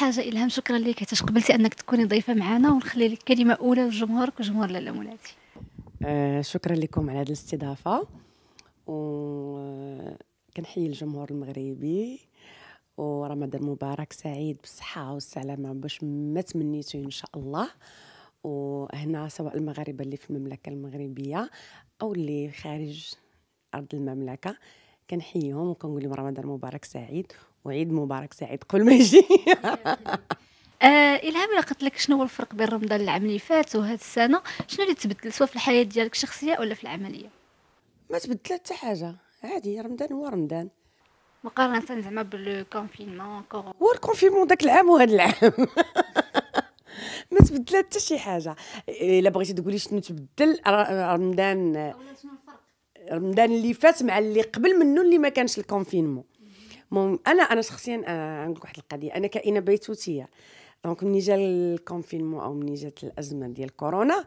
حاجه الهام شكرا لك حيت قبلتي انك تكوني ضيفه معنا ونخلي لك كلمه اولى لجمهورك وجمهور لاله مولاتي آه شكرا لكم على هذه الاستضافه وكنحيي الجمهور المغربي ورمضان مبارك سعيد بالصحه والسلامه باش ما تمنيتو ان شاء الله وهنا سواء المغاربه اللي في المملكه المغربيه او اللي خارج ارض المملكه كنحييهم وكنقول لهم رمضان مبارك سعيد وعيد مبارك سعيد قبل ما يجي آه الهام قلت لك شنو هو الفرق بين رمضان العام اللي فات وهذا السنه شنو اللي تبدل سواء في الحياه ديالك الشخصيه ولا في العمليه ما تبدلت حتى حاجه عادي رمضان هو رمضان مقارنه زعما بالكونفينمون هو الكونفينمون داك العام وهذا العام ما تبدلت حتى شي حاجه الا بغيتي تقولي شنو تبدل رمضان رمضان اللي فات مع اللي قبل منه اللي ما كانش الكونفينمون مم... انا انا شخصيا عندك آه، واحد القضيه انا كائنه بيتوتيه دونك ملي جا الكونفينمون او ملي جات الازمه ديال كورونا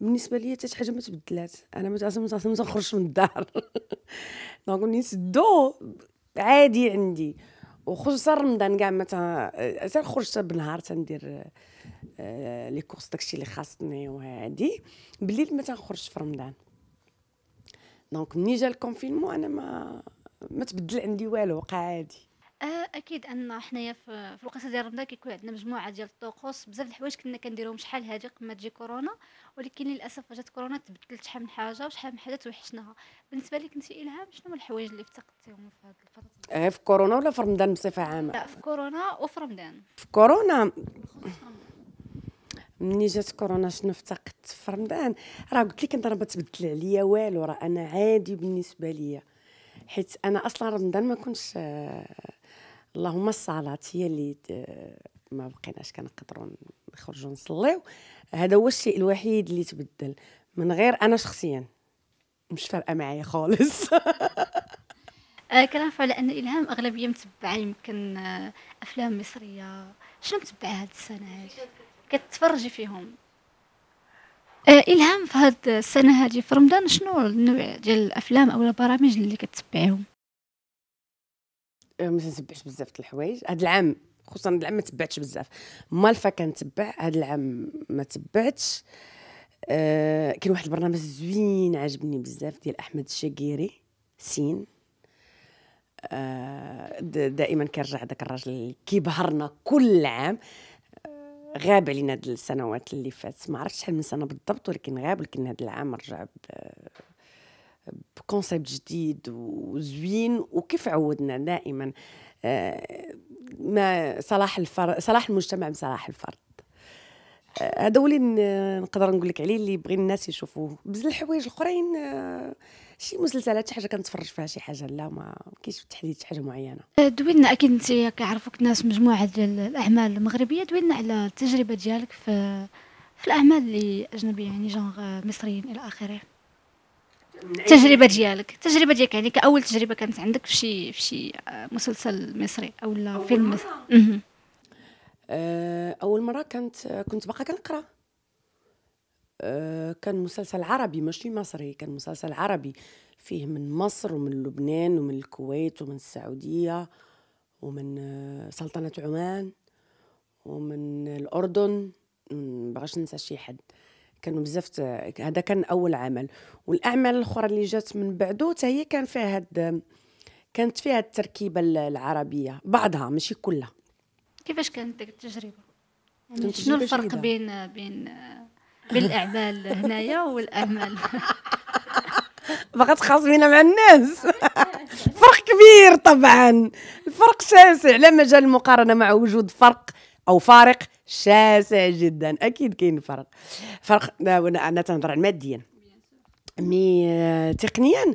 بالنسبه ليا حتى شي حاجه ما تبدلات انا ما تنخرجش من الدار دونك ملي سدو عادي عندي وخصوصا رمضان كاع ما آه، تنخرج بالنهار تندير آه، لي كورس داكشي اللي خاصني وهادي بالليل ما تنخرجش في رمضان دونك ملي جا الكونفينمون انا ما ما تبدل عندي والو وقع عادي آه اكيد ان حنايا في, الوقت ديال رمضان كيكون عندنا مجموعه ديال الطقوس بزاف د الحوايج كنا كنديرهم شحال هادي قبل ما تجي كورونا ولكن للاسف جات كورونا تبدلت شحال من حاجه وشحال من حاجه توحشناها بالنسبه لك انت الهام شنو من الحوايج اللي افتقدتيهم في هذه الفتره آه، في كورونا ولا في رمضان بصفه عامه لا في كورونا وفي رمضان في كورونا ملي جات كورونا شنو افتقدت في رمضان راه قلت لك انت راه ما تبدل عليا والو راه انا عادي بالنسبه ليا حيت انا اصلا رمضان ما كنتش اللهم الصلاه هي اللي ما بقيناش كنقدروا نخرجوا نصليو هذا هو الشيء الوحيد اللي تبدل من غير انا شخصيا مش فارقه معايا خالص آه كنعرف على ان الهام اغلبيه متبعه يمكن آه افلام مصريه شنو متبعه هاد السنه هادي كتفرجي فيهم آه، إلهام في هاد السنة هادي في رمضان شنو النوع ديال الأفلام أو البرامج اللي كتبعيهم؟ آه، ما تنتبعش بزاف د الحوايج هاد العام خصوصا هاد العام ما تبعتش بزاف مالفا كنتبع هاد العام ما تبعتش أه كاين واحد البرنامج زوين عجبني بزاف ديال احمد الشقيري سين أه دائما كنرجع داك الراجل اللي كيبهرنا كل عام غاب علينا هاد السنوات اللي فات ما عرفتش شحال من سنه بالضبط ولكن غاب ولكن هاد العام رجع ب بكونسيبت جديد وزوين وكيف عودنا دائما آه، ما صلاح الفرد صلاح المجتمع بصلاح الفرد هذا هو اللي نقدر نقول لك عليه اللي بغي الناس يشوفوه بزاف الحوايج الاخرين آه، شي مسلسلات شي حاجه كنتفرج فيها شي حاجه لا ما كاينش تحديد شي حاجه معينه أه، دوينا اكيد انت كيعرفوك الناس مجموعه ديال الاعمال المغربيه دوينا على التجربه ديالك في في الاعمال اللي اجنبيه يعني جونغ مصريين الى اخره التجربه ديالك التجربه ديالك يعني كاول تجربه كانت عندك في شي في شي آه، مسلسل مصري او فيلم مصري آه، اول مره كانت آه، كنت باقا كنقرا آه، كان مسلسل عربي ماشي مصري كان مسلسل عربي فيه من مصر ومن لبنان ومن الكويت ومن السعوديه ومن سلطنه عمان ومن الاردن مبغاش ننسى شي حد كانوا بزاف هذا كان اول عمل والاعمال الاخرى اللي جات من بعده حتى هي كان فيها هاد كانت فيها التركيبه العربيه بعضها ماشي كلها كيفاش كانت ديك التجربه يعني شنو الفرق بين بين بين الاعمال هنايا والاعمال باغا خاصمينا مع الناس فرق كبير طبعا الفرق شاسع لا مجال المقارنه مع وجود فرق او فارق شاسع جدا اكيد كاين فرق فرق انا تنهضر ماديا مي تقنيا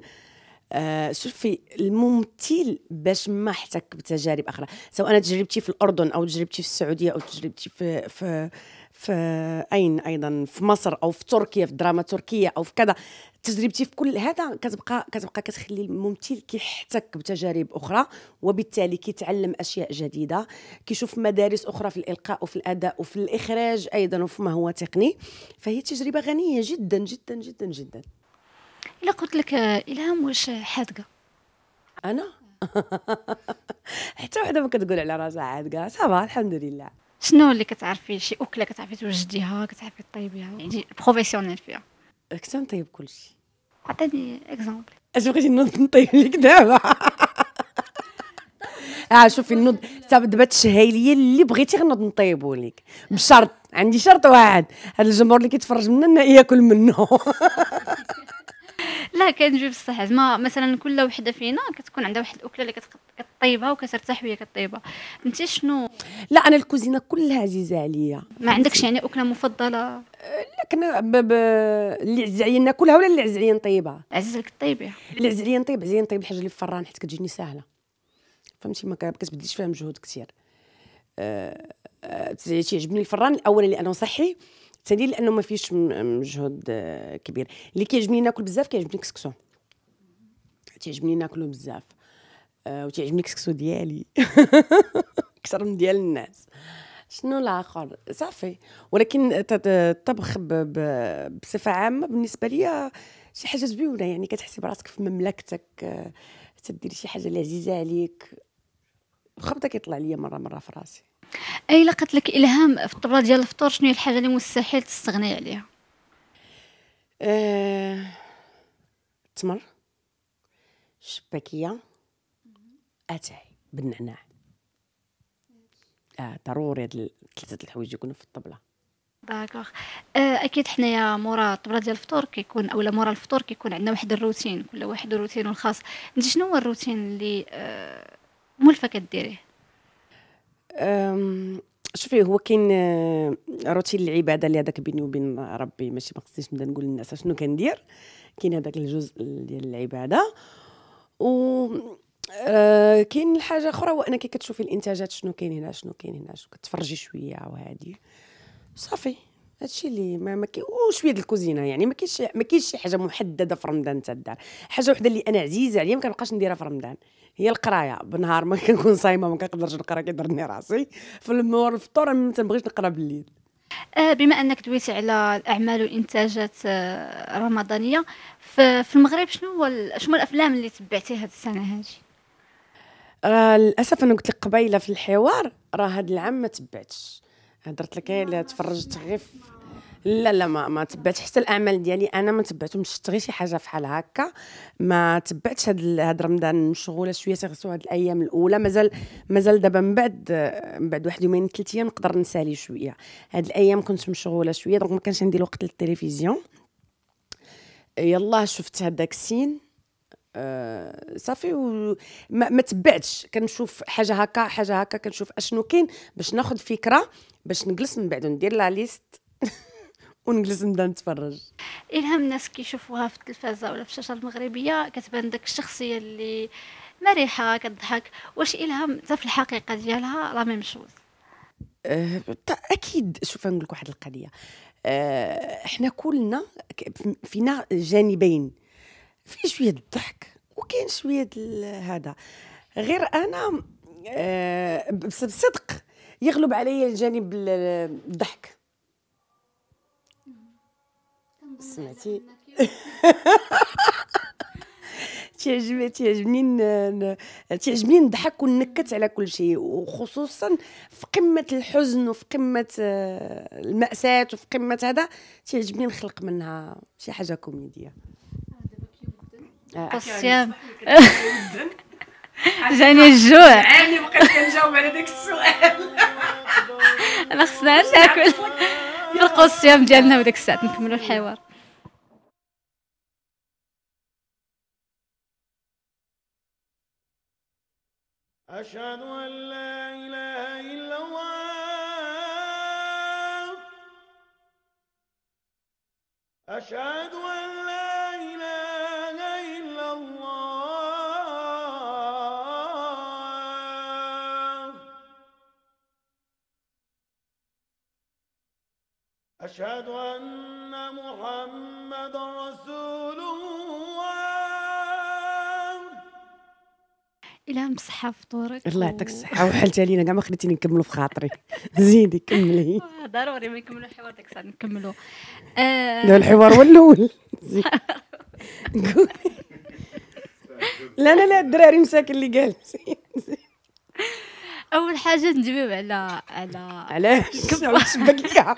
آه، شوفي الممثل باش ما احتك بتجارب اخرى سواء انا تجربتي في الاردن او تجربتي في السعوديه او تجربتي في في في اين ايضا في مصر او في تركيا في الدراما التركيه او في كذا تجربتي في كل هذا كتبقى كتبقى كتخلي الممثل كيحتك بتجارب اخرى وبالتالي كيتعلم اشياء جديده كيشوف مدارس اخرى في الالقاء وفي الاداء وفي الاخراج ايضا وفي ما هو تقني فهي تجربه غنيه جدا جدا جدا جدا الا قلت لك الهام واش حادقه انا حتى وحده ما كتقول على راسها عادقه صافا الحمد لله شنو اللي كتعرفي شي اكله كتعرفي توجديها كتعرفي طيبيها يعني بروفيسيونيل فيها كنت نطيب كلشي عطيني اكزومبل اش بغيتي نطيب لك دابا اه شوفي النوض دابا تشهي لي اللي بغيتي غنوض نطيبو لك بشرط عندي شرط واحد هذا الجمهور اللي كيتفرج منا انه ياكل منه والله كنجي بصح زعما مثلا كل وحده فينا كتكون عندها واحد الاكله اللي كطيبها وكترتاح وهي كطيبها انت شنو لا انا الكوزينه كلها عزيزه عليا ما عندكش يعني اكله مفضله أه، لا كنا ب... ب... اللي عز عليا ناكلها ولا اللي عز عليا نطيبها عزيز لك طيبيها اللي عز عليا نطيب عزيز نطيب الحاجه اللي في الفران حيت كتجيني ساهله فهمتي ما كتبدلش فيها مجهود كثير أه... أه... تيعجبني الفران الاول لانه صحي تالي لانه ما فيش مجهود كبير اللي كيعجبني ناكل بزاف كيعجبني كسكسو تيعجبني ناكلو بزاف أه وتيعجبني كسكسو ديالي اكثر من ديال الناس شنو الاخر صافي ولكن الطبخ بصفه عامه بالنسبه ليا شي حاجه زوينه يعني كتحسي براسك في مملكتك تدير شي حاجه اللي عزيزه عليك واخا بدا كيطلع ليا مره مره في راسي اي لقت لك الهام في الطبله ديال الفطور شنو هي الحاجه اللي مستحيل تستغني عليها أه... شباكيه اتاي بالنعناع آه ضروري هاد ثلاثه الحوايج يكونوا في الطبله داكوغ آه اكيد حنايا مورا الطبله ديال الفطور كيكون اولا مورا الفطور كيكون عندنا واحد الروتين كل واحد روتينه الخاص انت شنو هو الروتين اللي آه مولفه كديريه شوفي هو كاين آه، روتين العباده اللي هذاك بيني وبين ربي ماشي ما خصنيش نبدا نقول للناس شنو كندير كاين هذاك الجزء ديال العباده و آه كاين حاجه اخرى هو انك كتشوفي الانتاجات شنو كاين هنا شنو كاين هنا شنو كتفرجي شويه وهادي صافي هادشي اللي ما ما وشويه ديال الكوزينه يعني ما كاينش ما كاينش شي حاجه محدده في رمضان تاع الدار حاجه وحده اللي انا عزيزه عليا ما كنبقاش نديرها في رمضان هي القرايه بالنهار ما كنكون صايمه ما كنقدرش نقرا كيضرني راسي في المور الفطور ما تنبغيش نقرا بالليل آه، بما انك دويتي على الاعمال والانتاجات الرمضانيه آه، في المغرب شنو هو شنو الافلام اللي تبعتي هذه السنه هذه آه، للاسف انا قلت لك قبيله في الحوار راه هذا العام ما تبعتش هضرت لك تفرجت غير لا لا ما, ما تبعت حتى الاعمال ديالي انا ما تبعتهمش غير شي حاجه بحال هكا ما تبعتش هاد هاد رمضان مشغوله شويه سيرتو هاد الايام الاولى مازال مازال دابا من بعد من بعد واحد يومين ثلاث ايام نقدر نسالي شويه هاد الايام كنت مشغوله شويه دونك ما كانش عندي الوقت للتلفزيون يلا شفت هذاك السين أه صافي و... ما, ما تبعتش كنشوف حاجه هكا حاجه هكا كنشوف اشنو كاين باش ناخذ فكره باش نجلس من بعد ندير لا ليست ونجلس نبدا نتفرج الهام الناس كيشوفوها في التلفازه ولا في الشاشه المغربيه كتبان داك الشخصيه اللي مرحه كتضحك واش الهام حتى في الحقيقه ديالها لا ميم شوز أه، اكيد شوف نقول لك واحد القضيه احنا أه، كلنا فينا جانبين في شويه الضحك وكاين شويه هذا غير انا أه، بصدق يغلب علي الجانب الضحك سمعتي تعجبني تعجبني تعجبني نضحك ونكت على كل شيء وخصوصا في قمه الحزن وفي قمه آه، الماساه وفي قمه هذا تعجبني نخلق منها شي حاجه كوميديه قصيام آه، آه، جاني الجوع عاني بقيت كنجاوب على داك السؤال انا خصني ناكل نرقص الصيام ديالنا وديك الساعه نكملوا الحوار أشهد أن لا إله إلا الله أشهد أن أشهد أن محمد رسول الله إلى بصحة فطورك الله يعطيك الصحة وحلت علينا كاع ما خليتيني نكملوا في خاطري زيدي كملي آه، ضروري ما نكملوا الحوار ديك الساعة نكملوا لا الحوار هو الأول لا لا لا الدراري مساكن اللي قال اول حاجه نجاوب على على علاش على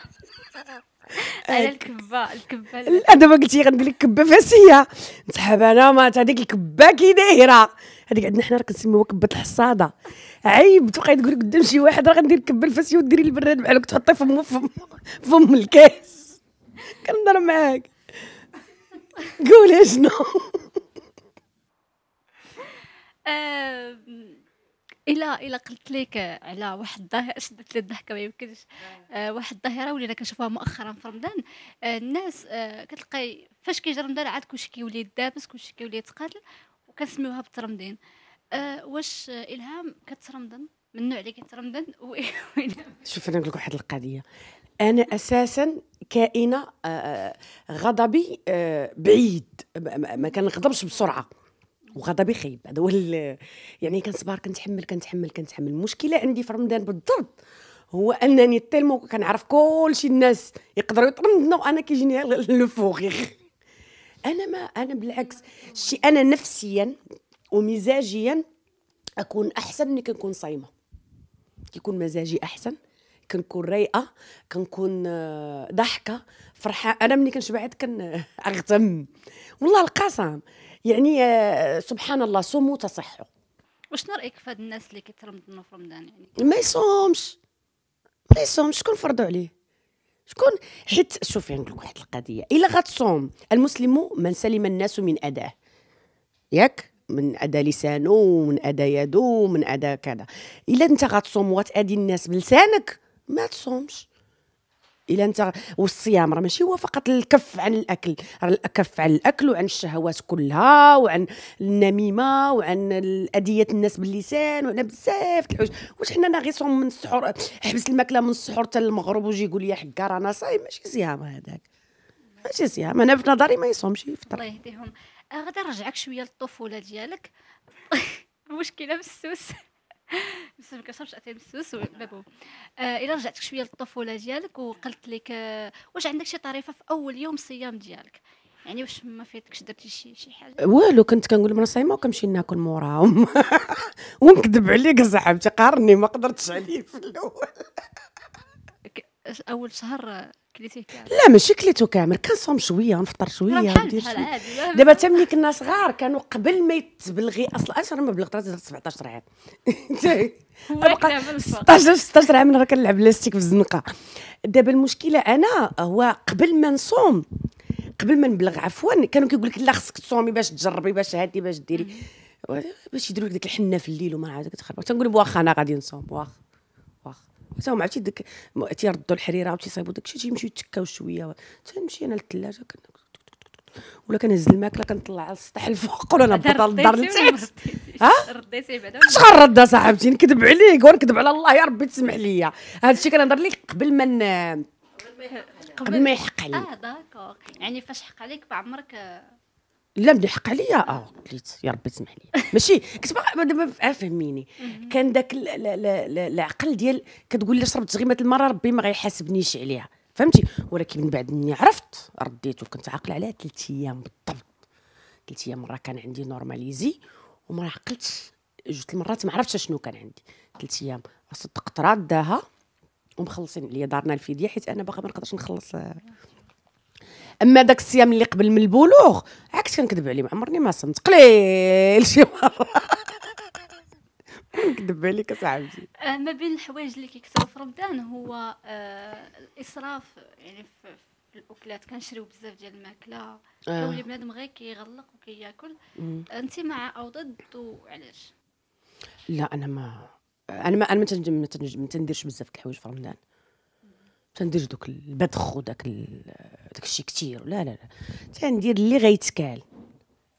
ليا الكبه الكبه لا دابا قلتي غنقول لك كبه فاسيه نسحب انا ما هذيك الكبه كي دايره هذيك عندنا حنا راه كنسميوها كبه الحصاده عيب تبقاي تقولي قدام شي واحد راه غندير كبه الفاسيه وديري البراد بحالك تحطي فم فم فم الكاس كنهضر معاك قولي شنو الا الا قلت لك على واحد الظاهره شدت لي الضحكه ما يمكنش آه واحد الظاهره ولينا كنشوفوها مؤخرا في رمضان آه الناس آه كتلقاي فاش كيجي رمضان عاد كلشي كيولي دابس كلشي كيولي يتقاتل وكنسميوها بالترمضين آه واش الهام من النوع اللي كترمضان شوف انا نقول لك واحد القضيه انا اساسا كائنه آه، آه، غضبي آه، بعيد ما كنغضبش بسرعه وغضبي خيب هذا هو يعني كنصبر كنتحمل كنتحمل كنتحمل المشكله عندي في رمضان بالضبط هو انني تيلمو كنعرف كلشي الناس يقدروا يطرندنا وانا كيجيني لو فوغيغ انا ما انا بالعكس شي انا نفسيا ومزاجيا اكون احسن ملي كنكون صايمه كيكون مزاجي احسن كنكون رايقه كنكون آه، ضحكه فرحه انا ملي كنشبعت كن كنغتم آه، والله القسم يعني آه، سبحان الله صوموا تصحوا واش رايك في هاد الناس اللي كيترمضوا في رمضان يعني ما يصومش ما يصومش شكون فرضوا عليه شكون حيت شوفي نقول لك واحد القضيه الا غتصوم المسلم من سلم الناس من اداه ياك من اذى لسانه ومن اذى يده ومن اذى كذا الا انت غتصوم وتادي الناس بلسانك ما تصومش الا انت والصيام راه ماشي هو فقط الكف عن الاكل راه الكف عن الاكل وعن الشهوات كلها وعن النميمه وعن اذيه الناس باللسان وعن بزاف الحوايج واش حنا ناغيصهم من السحور حبس الماكله من السحور حتى المغرب ويجي يقول لي حكا رانا صايم ماشي صيام هذاك ماشي صيام انا في نظري ما يصومش يفطر الله يهديهم أه، غادي نرجعك شويه للطفوله ديالك المشكله بالسوس بس ما كنشربش اتاي بالسوس بابو آه الا رجعتك شويه للطفوله ديالك وقلت لك آه واش عندك شي طريفه في اول يوم صيام ديالك يعني واش ما فاتكش درتي شي شي حاجه والو كنت كنقول من صايمه وكنمشي ناكل موراهم ونكذب عليك صاحبتي قارني ما قدرتش عليه في الاول اول شهر كليتيه كامل لا ماشي كليته كامل كنصوم شويه نفطر شويه ندير شويه دابا حتى ملي كنا صغار كانوا قبل ما يتبلغي اصلا انا ما بلغت 17 عام ابقى 16 16 عام راه كنلعب بلاستيك في الزنقه دابا المشكله انا هو قبل ما نصوم قبل ما نبلغ عفوا كانوا كيقول لك لا خصك تصومي باش تجربي باش هادي باش ديري باش يديروا لك ديك الحنه في الليل وما عاد كتخرب تنقول واخا انا غادي نصوم واخا واخا حتى هما عرفتي ديك تيردوا الحريره عرفتي داك داكشي تيمشيو يتكاو شويه تنمشي انا للثلاجه ولا كنهز الماكله كنطلع على السطح الفوق ولا نهبطها للدار لتحت ها رديتي بعدا اش غنرد صاحبتي نكذب عليك ونكذب على الله يا ربي تسمح لي هذا الشيء كنهضر لك قبل ما قبل ما يحق عليك اه داكور يعني فاش حق عليك بعمرك آه، لا ملي حق عليا اه قلت يا ربي تسمح لي ماشي كنت باغا دابا فهميني كان داك العقل ديال كتقول لي شربت غيمه المره ربي ما غيحاسبنيش عليها فهمتي ولكن من بعد مني عرفت رديت وكنت عاقله عليها ثلاث ايام بالضبط ثلاث ايام مره كان عندي نورماليزي وما عقلتش جوج المرات ما عرفتش شنو كان عندي ثلاث ايام صدقت راداها ومخلصين ليا دارنا الفديه حيت انا باغا ما نقدرش نخلص اما داك الصيام اللي قبل من البلوغ عكس كنكذب عليه عمرني ما صمت قليل شي مره نكذب عليك اصاحبتي آه، ما بين الحوايج اللي كيكثروا في رمضان هو آه الاسراف يعني في الاكلات كنشريو بزاف ديال الماكله آه. كيولي بنادم غير كيغلق وكياكل انت مع او ضد وعلاش لا انا ما انا ما انا ما تنديرش بزاف الحوايج في رمضان تندير دوك البدخ وداك داك الشيء كثير لا لا لا تندير اللي غيتكال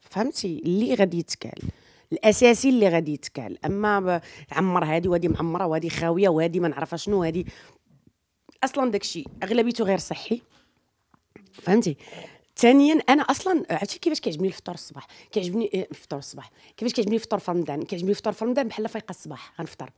فهمتي اللي غادي يتكال الاساسي اللي غادي يتكال اما عمر هذه وهذه معمره وهذه خاويه وهذه ما نعرفها شنو هذه اصلا داك الشيء اغلبيته غير صحي فهمتي ثانيا انا اصلا عرفتي كيفاش كيعجبني الفطور الصباح كيعجبني آه، الفطور الصباح كيفاش كيعجبني الفطور في رمضان كيعجبني الفطور في رمضان بحال فايقه الصباح غنفطر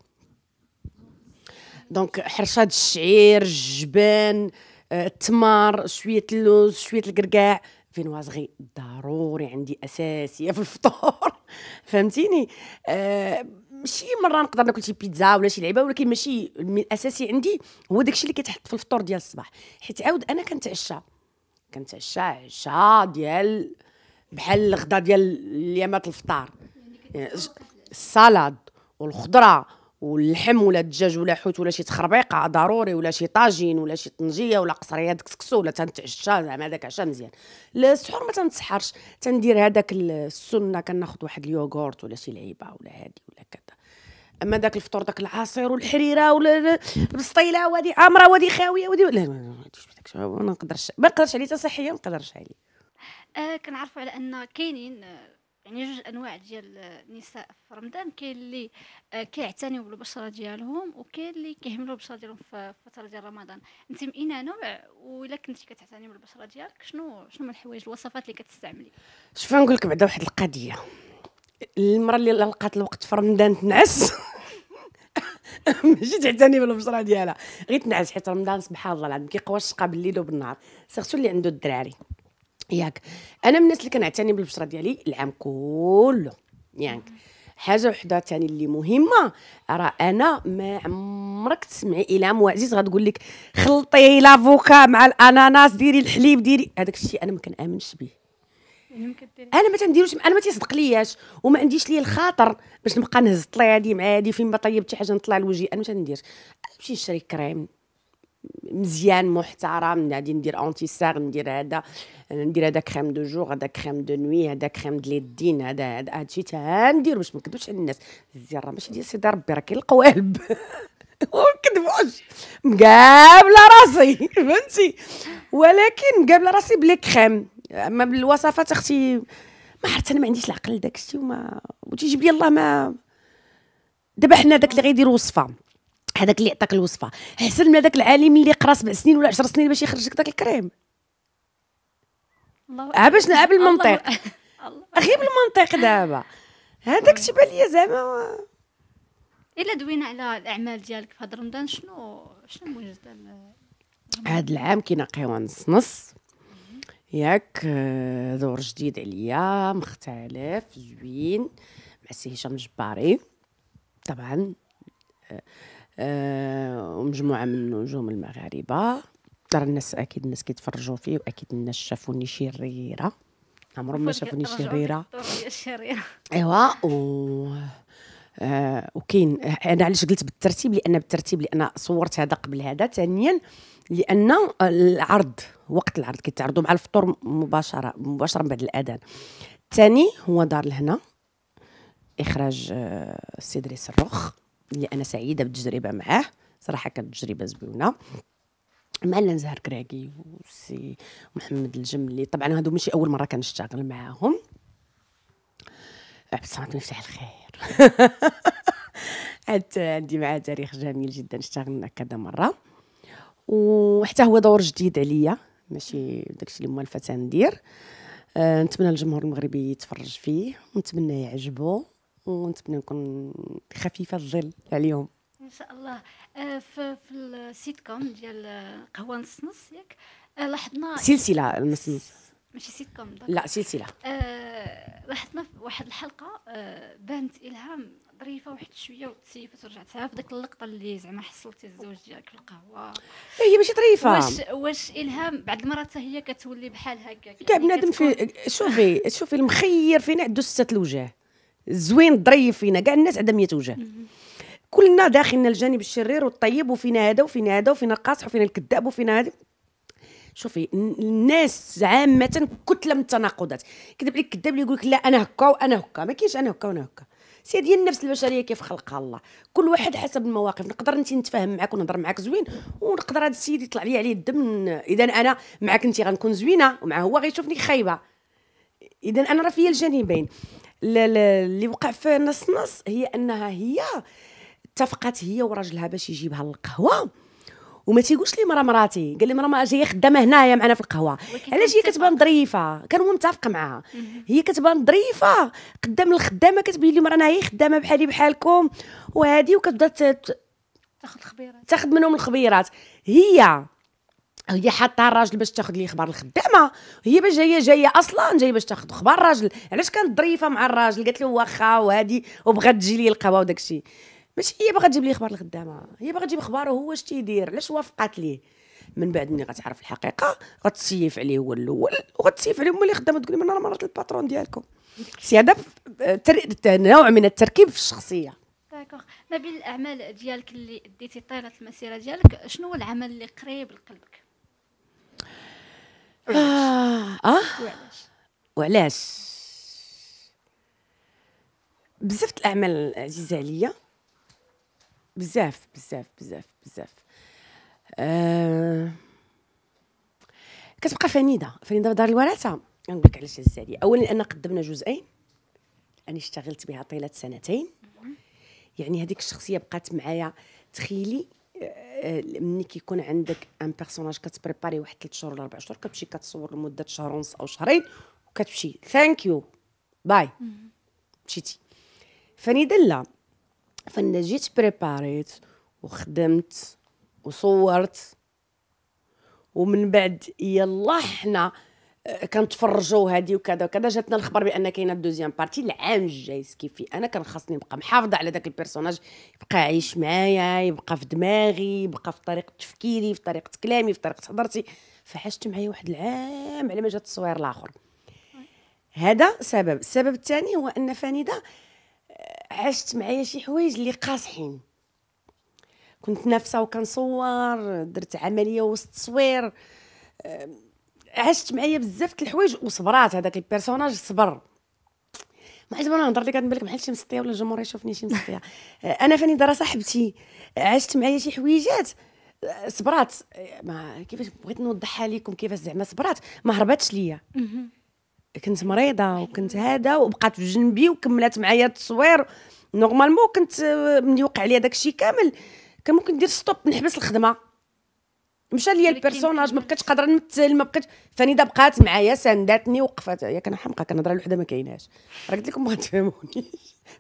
دونك حرشاد الشعير الجبان آه، التمر شويه اللوز شويه الكركاع فينوازغي ضروري عندي اساسيه في الفطور فهمتيني أه ماشي مره نقدر ناكل شي بيتزا ولا شي لعيبه ولكن ماشي الاساسي عندي هو داكشي اللي كيتحط في الفطور ديال الصباح حيت عاود انا كنتعشى كنتعشى عشاء ديال بحال الغدا ديال ليامات الفطار يعني, يعني السلطه والخضره واللحم ولا الدجاج ولا حوت ولا شي تخربيقه ضروري ولا شي طاجين ولا شي طنجيه ولا قصريه كسكسو ولا تنتعشى زعما هذاك عشاء مزيان السحور ما تنتسحرش تندير هذاك السنه كناخذ واحد اليوغورت ولا شي لعيبه ولا هادي ولا كذا اما داك الفطور داك العصير والحريره ولا البسطيله وهادي عامره وهادي خاويه وادي لا ما نقدرش ما نقدرش عليه حتى صحيا ما نقدرش عليه آه كنعرفوا على ان كاينين يعني جوج انواع ديال النساء في رمضان كاين اللي آه، كيعتنيو بالبشره ديالهم وكاين اللي كيهملوا البشره ديالهم في فتره ديال رمضان انت من اين نوع والا كنتي كتعتني بالبشره ديالك شنو شنو من الحوايج الوصفات اللي كتستعملي شوف نقول لك بعدا واحد القضيه المره اللي لقات الوقت في رمضان تنعس ماشي تعتني بالبشره ديالها غير تنعس حيت رمضان سبحان الله العظيم كيقوى الشقه بالليل وبالنهار سيرتو اللي عنده الدراري ياك انا من الناس اللي كنعتني بالبشره ديالي العام كله ياك حاجه وحده ثاني اللي مهمه راه انا ما عمرك تسمعي مو وعزيز غتقول لك خلطي لافوكا مع الاناناس ديري الحليب ديري هذاك الشيء انا ما كنامنش به انا ما تنديروش انا ما تيصدق لياش وما عنديش ليا الخاطر باش نبقى نهز طلي هادي مع هادي فين ما طيبت شي حاجه نطلع لوجهي انا ما تنديرش نمشي نشري كريم مزيان محترم غادي ندير اونتي ندير هذا ندير هذا كريم دو جور هذا كريم دو نوي هذا كريم د اليدين هذا هذا هادشي تا ندير باش ما نكذبش على الناس الزياره ماشي ديال سيدي ربي راه كاين القوالب ما نكذبوش مقابله راسي فهمتي ولكن مقابله راسي بلي كريم اما بالوصفات اختي ما عرفت انا ما عنديش العقل داكشي وما وتيجيب لي الله ما دابا حنا داك اللي غيدير وصفه هذاك اللي عطاك الوصفه احسن من هذاك العالم اللي قرا سبع سنين ولا 10 سنين باش يخرج لك داك الكريم الله آه، باش نلعب المنطق غير بالمنطق دابا هذاك تيبان ليا زعما الا دوينا على الاعمال ديالك في هذا رمضان شنو شنو موجز هاد العام قهوه نص نص ياك آه، دور جديد عليا مختلف زوين مع سي هشام الجباري طبعا آه، ومجموعه آه، من النجوم المغاربه ترى الناس اكيد الناس كيتفرجوا فيه واكيد الناس شافوني شريره عمرهم ما شافوني شريره ايوا و آه وكاين انا علاش قلت بالترتيب لان بالترتيب لان صورت هذا قبل هذا ثانيا لان العرض وقت العرض كيتعرضوا مع الفطور مباشره مباشره من بعد الاذان الثاني هو دار الهنا اخراج السيدريس آه، الرخ اللي انا سعيده بالتجربه معاه صراحه كانت تجربه زوينه معنا زهر كراكي وسي محمد الجملي طبعا هادو ماشي اول مره كنشتغل معاهم عبد الصمد مفتاح الخير حتى عندي معاه تاريخ جميل جدا اشتغلنا كذا مره وحتى هو دور جديد عليا ماشي داكشي اللي موالفه تندير آه، نتمنى الجمهور المغربي يتفرج فيه ونتمنى يعجبو ونتمنى نكون خفيفه الظل اليوم ان شاء الله آه، في في السيت كوم ديال قهوه نص نص ياك آه، لاحظنا سلسله نص نص ماشي سيت كوم لا سلسله آه، لاحظنا في واحد الحلقه بانت الهام ظريفه واحد شويه وتسيفت ورجعتها في ديك اللقطه اللي زعما حصلتي الزوج ديالك في القهوه إيه، هي ماشي ظريفه واش واش الهام بعد المرات هي كتولي بحال هكاك كاع بنادم في شوفي شوفي المخير فينا عنده سته الوجه زوين ظريف فينا كاع الناس عندها 100 وجه كلنا داخلنا الجانب الشرير والطيب وفينا هذا وفينا هذا وفينا القاصح وفينا الكذاب وفينا هذا شوفي الناس عامه كتله من التناقضات كذب عليك كذاب اللي يقول لك لا انا هكا وانا هكا ما كاينش انا هكا وانا هكا سيدي هي النفس البشريه كيف خلقها الله كل واحد حسب المواقف نقدر انت نتفاهم معك ونهضر معك زوين ونقدر هذا السيد يطلع لي عليه الدم اذا انا معك انت غنكون زوينه ومع هو غيشوفني خايبه اذا انا راه فيا الجانبين اللي وقع في نص نص هي انها هي اتفقت هي وراجلها باش يجيبها للقهوه وما تيقولش لي مرا مراتي قال لي مرا ما جايه خدامه هنايا معنا في القهوه علاش هي كتبان ظريفه كان هو متفق معاها هي كتبان ظريفه قدام الخدامه كتبين لي مرا انا هي خدامه بحالي بحالكم وهذه وكتبدا تاخذ خبيرات تاخذ منهم الخبيرات هي هي حاطه الراجل باش تاخذ لي خبر الخدامه هي باش جايه جايه اصلا جايه باش تاخذ خبر الراجل علاش كانت ظريفه مع الراجل قالت له واخا وهادي وبغات تجي لي القهوه وداك الشيء ماشي هي باغا تجيب لي خبر الخدامه هي باغا تجيب اخباره هو اش تيدير علاش وافقات ليه من بعد ملي غتعرف الحقيقه غتسيف عليه هو الاول وغتسيف عليهم اللي خدامه تقول لهم انا مرات الباترون ديالكم سي هذا آه، نوع من التركيب في الشخصيه داكوغ ما بين الاعمال ديالك اللي ديتي طيله المسيره ديالك شنو هو العمل اللي قريب لقلبك آه. اه وعلاش بزاف الاعمال عزيزه عليا بزاف بزاف بزاف بزاف آه كتبقى فنيده فنيده دار الورثه نقول لك علاش عزيزه عليا اولا لان قدمنا جزئين انا اشتغلت بها طيله سنتين يعني هذيك الشخصيه بقات معايا تخيلي آه، آه، ملي كيكون عندك ان بيرسوناج كتبريباري واحد 3 شهور ولا 4 شهور كتمشي كتصور لمده شهر ونص او شهرين وكتمشي ثانك يو باي مشيتي فنيدا لا فانا جيت بريباريت وخدمت وصورت ومن بعد يلا حنا كنتفرجوا هذه وكذا وكذا جاتنا الخبر بان كاينه الدوزيام بارتي العام الجاي سكيفي انا كان خاصني نبقى محافظه على ذاك البيرسوناج يبقى عايش معايا يبقى في دماغي يبقى في طريقه تفكيري في طريقه كلامي في طريقه هضرتي فعشت معايا واحد العام على ما جات التصوير الاخر هذا سبب السبب الثاني هو ان فنيده آه، عشت معايا شي حوايج اللي قاصحين كنت نافسه وكنصور درت عمليه وسط التصوير آه، عشت معايا بزاف د الحوايج وصبرات هذاك البيرسوناج صبر ما حيت انا نهضر لك غنبان لك بحال شي مسطيه ولا الجمهور يشوفني شي مسطيه انا فاني دار صاحبتي عشت معايا شي حويجات صبرات ما كيفاش بغيت نوضحها لكم كيفاش زعما صبرات ما هربتش ليا كنت مريضه وكنت هذا وبقات في جنبي وكملت معايا التصوير نورمالمون كنت آه، ملي وقع لي داك الشيء كامل كان ممكن ندير ستوب نحبس الخدمه مشى ليا البيرسوناج ما بقيتش قادره نمثل ما بقيتش فنيده بقات معايا سانداتني وقفت هي كان حمقى كنهضر على وحده ما كايناش راه قلت لكم ما تفهمونيش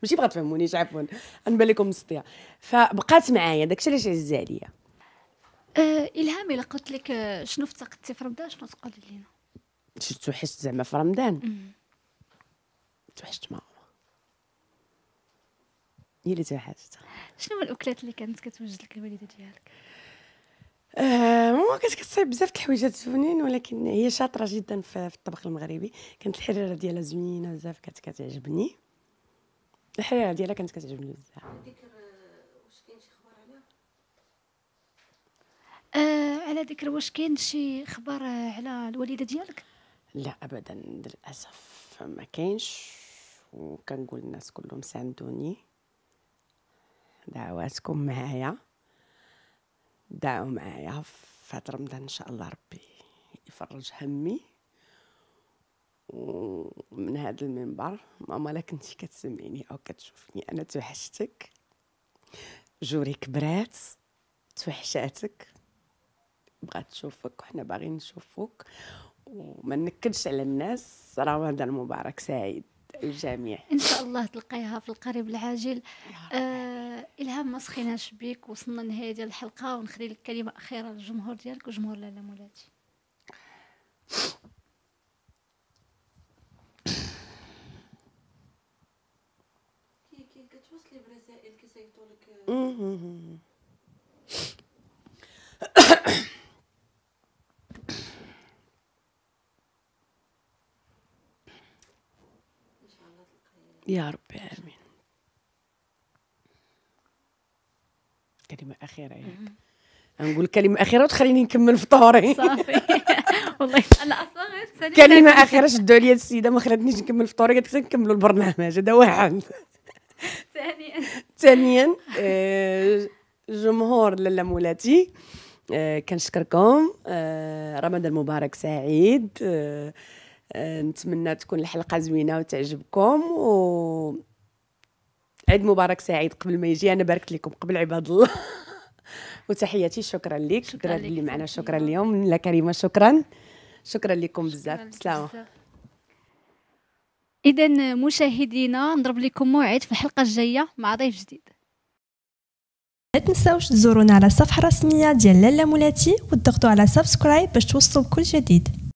ماشي ما تفهمونيش عفوا نبان لكم مسطيه فبقات معايا داكشي علاش عز عليا أه، الهام الا قلت لك أه، شنو افتقدتي في رمضان شنو تقولي لينا شفت توحشت زعما في رمضان توحشت ماما هي اللي توحشت شنو الاكلات اللي كانت كتوجد لك الوالده ديالك كانت كتصايب بزاف د الحويجات زوينين ولكن هي شاطره جدا في الطبخ المغربي كانت الحريره ديالها زوينه بزاف كانت كتعجبني الحريره ديالها كانت كتعجبني بزاف آه، آه، على ذكر واش كاين شي خبر آه، على الوالده ديالك لا ابدا للاسف ما كاينش وكنقول للناس كلهم ساندوني دعواتكم معايا دعوا معايا في فهاد رمضان ان شاء الله ربي يفرج همي ومن هذا المنبر ماما لا كنتي كتسمعيني او كتشوفني انا توحشتك جوري كبرات توحشاتك بغات تشوفك وحنا باغيين نشوفوك وما نكدش على الناس رمضان مبارك سعيد الجميع ان شاء الله تلقايها في القريب العاجل آه الهام ما سخيناش بيك وصلنا لنهايه ديال الحلقه ونخلي لك كلمه اخيره للجمهور ديالك وجمهور لالا مولاتي يا ربي كلمه اخيره ياك يعني. نقول كلمه اخيره وتخليني نكمل فطوري صافي والله انا اصلا غير كلمه اخيره شدوا عليا السيده ما خلاتنيش نكمل فطوري قالت لك نكملوا البرنامج هذا واحد ثانيا ثانيا آه، جمهور لاله مولاتي آه، كنشكركم آه، رمضان مبارك سعيد نتمنى تكون الحلقه زوينه وتعجبكم و عيد مبارك سعيد قبل ما يجي انا باركت لكم قبل عباد الله وتحياتي شكرا لك شكرا, اللي معنا شكرا اليوم لا كريمه شكرا شكرا لكم بزاف بالسلامه اذا مشاهدينا نضرب لكم موعد في الحلقه الجايه مع ضيف جديد لا تنساوش تزورونا على الصفحه الرسميه ديال لالا مولاتي وتضغطوا على سبسكرايب باش توصلوا بكل جديد